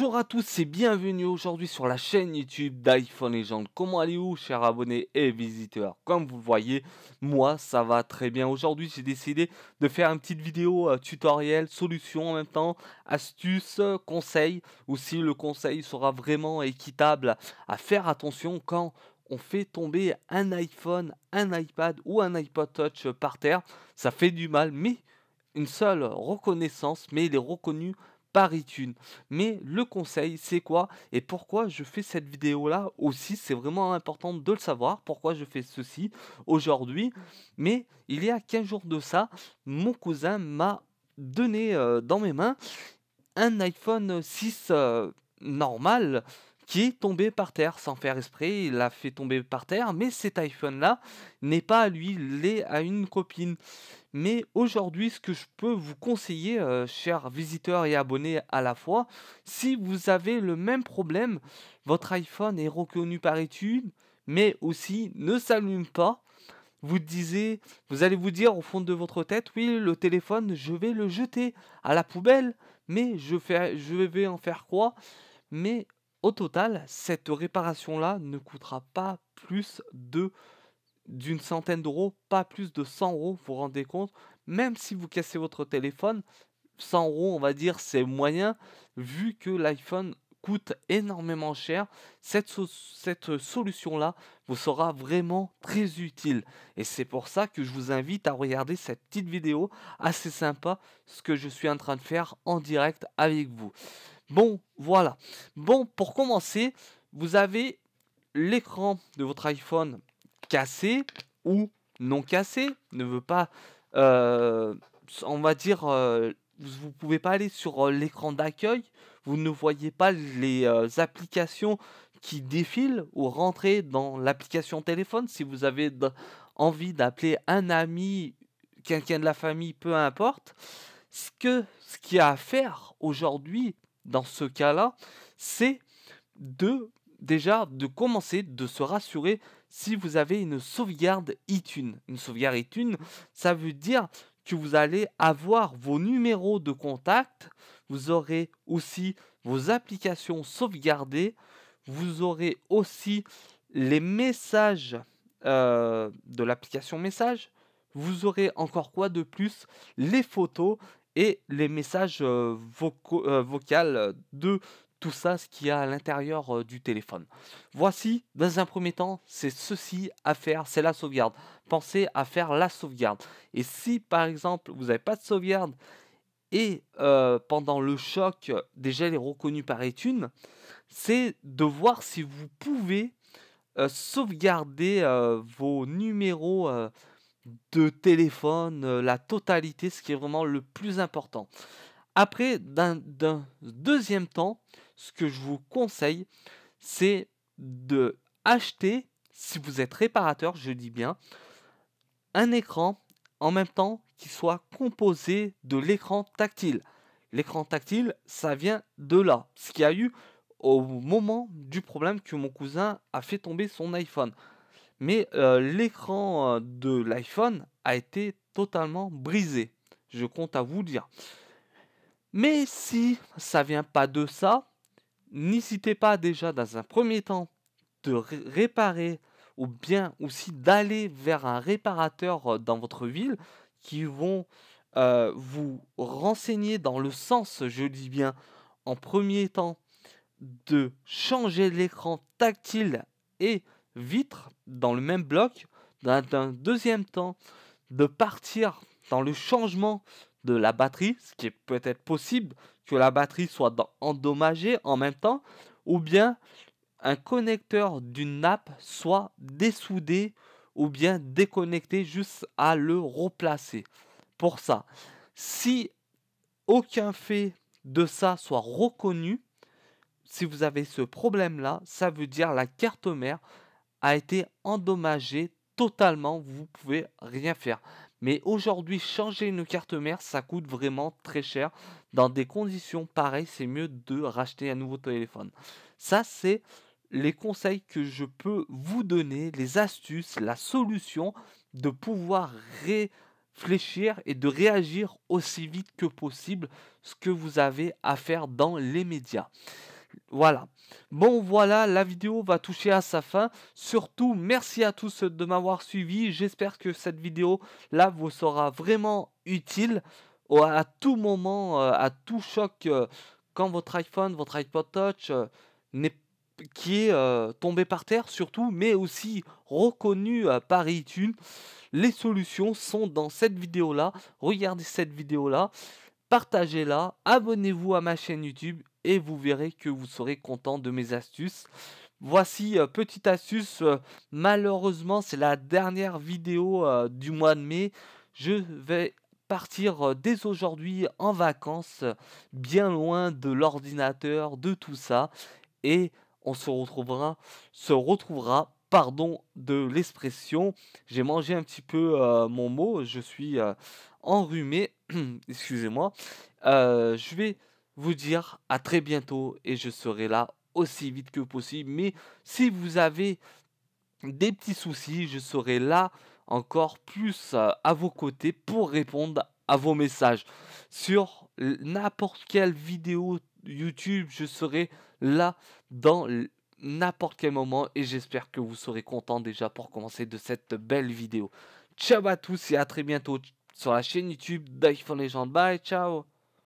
Bonjour à tous et bienvenue aujourd'hui sur la chaîne YouTube d'iPhone Legend. Comment allez-vous chers abonnés et visiteurs Comme vous le voyez, moi ça va très bien. Aujourd'hui j'ai décidé de faire une petite vidéo euh, tutoriel, solution en même temps, astuces, euh, conseils. Ou si le conseil sera vraiment équitable à faire attention quand on fait tomber un iPhone, un iPad ou un iPod Touch par terre. Ça fait du mal mais une seule reconnaissance mais il est reconnu tune Mais le conseil, c'est quoi Et pourquoi je fais cette vidéo-là aussi C'est vraiment important de le savoir, pourquoi je fais ceci aujourd'hui. Mais il y a 15 jours de ça, mon cousin m'a donné euh, dans mes mains un iPhone 6 euh, normal qui est tombé par terre sans faire esprit, Il l'a fait tomber par terre, mais cet iPhone-là n'est pas à lui, il est à une copine. Mais aujourd'hui, ce que je peux vous conseiller, euh, chers visiteurs et abonnés à la fois, si vous avez le même problème, votre iPhone est reconnu par étude, mais aussi ne s'allume pas. Vous disiez, vous allez vous dire au fond de votre tête, oui, le téléphone, je vais le jeter à la poubelle, mais je, fais, je vais en faire quoi Mais au total, cette réparation-là ne coûtera pas plus de d'une centaine d'euros, pas plus de 100 euros, vous vous rendez compte Même si vous cassez votre téléphone, 100 euros, on va dire, c'est moyen, vu que l'iPhone coûte énormément cher, cette, cette solution-là vous sera vraiment très utile. Et c'est pour ça que je vous invite à regarder cette petite vidéo assez sympa, ce que je suis en train de faire en direct avec vous. Bon, voilà. Bon, pour commencer, vous avez l'écran de votre iPhone cassé ou non cassé, ne veut pas, euh, on va dire, euh, vous ne pouvez pas aller sur euh, l'écran d'accueil, vous ne voyez pas les applications qui défilent ou rentrer dans l'application téléphone si vous avez envie d'appeler un ami, quelqu'un de la famille, peu importe. Ce, que, ce qu'il y a à faire aujourd'hui, dans ce cas-là, c'est de déjà de commencer de se rassurer si vous avez une sauvegarde iTunes. Une sauvegarde iTunes, ça veut dire que vous allez avoir vos numéros de contact, vous aurez aussi vos applications sauvegardées, vous aurez aussi les messages euh, de l'application message, vous aurez encore quoi de plus Les photos et les messages euh, vocaux, euh, vocales euh, de tout ça, ce qu'il y a à l'intérieur du téléphone. Voici, dans un premier temps, c'est ceci à faire, c'est la sauvegarde. Pensez à faire la sauvegarde. Et si, par exemple, vous n'avez pas de sauvegarde et pendant le choc, déjà est reconnus par iTunes, c'est de voir si vous pouvez sauvegarder vos numéros de téléphone, euh, la totalité, ce qui est vraiment le plus important. Après, d'un deuxième temps, ce que je vous conseille, c'est de acheter, si vous êtes réparateur, je dis bien, un écran en même temps qui soit composé de l'écran tactile. L'écran tactile, ça vient de là, ce qu'il a eu au moment du problème que mon cousin a fait tomber son iPhone mais euh, l'écran euh, de l'iPhone a été totalement brisé. Je compte à vous dire. Mais si ça vient pas de ça, n'hésitez pas déjà dans un premier temps de réparer ou bien aussi d'aller vers un réparateur euh, dans votre ville qui vont vous renseigner dans le sens, je dis bien, en premier temps, de changer l'écran tactile et vitre dans le même bloc, d'un deuxième temps, de partir dans le changement de la batterie, ce qui est peut-être possible que la batterie soit endommagée en même temps, ou bien un connecteur d'une nappe soit dessoudé ou bien déconnecté juste à le replacer. Pour ça, si aucun fait de ça soit reconnu, si vous avez ce problème-là, ça veut dire la carte mère a été endommagé totalement, vous pouvez rien faire. Mais aujourd'hui, changer une carte mère, ça coûte vraiment très cher. Dans des conditions pareilles, c'est mieux de racheter un nouveau téléphone. Ça, c'est les conseils que je peux vous donner, les astuces, la solution de pouvoir réfléchir et de réagir aussi vite que possible ce que vous avez à faire dans les médias. Voilà. Bon voilà, la vidéo va toucher à sa fin. Surtout, merci à tous de m'avoir suivi. J'espère que cette vidéo là vous sera vraiment utile à tout moment, euh, à tout choc euh, quand votre iPhone, votre iPod Touch euh, n'est qui est tombé par terre surtout, mais aussi reconnu par iTunes. Les solutions sont dans cette vidéo-là. Regardez cette vidéo-là, partagez-la, abonnez-vous à ma chaîne YouTube et vous verrez que vous serez content de mes astuces. Voici euh, petite astuce, euh, malheureusement c'est la dernière vidéo euh, du mois de mai. Je vais partir dès aujourd'hui en vacances, bien loin de l'ordinateur, de tout ça. Et on se retrouvera, se retrouvera, pardon de l'expression. J'ai mangé un petit peu mon mot, je suis enrhumé, excusez-moi. je vais vous dire à très bientôt et je serai là aussi vite que possible. Mais si vous avez des petits soucis, je serai là encore plus euh, à vos côtés pour répondre à vos messages. Sur n'importe quelle vidéo YouTube, je serai là dans n'importe quel moment et j'espère que vous serez content déjà pour commencer de cette belle vidéo. Ciao à tous et à très bientôt sur la chaîne YouTube d'iPhone Legend. Bye, ciao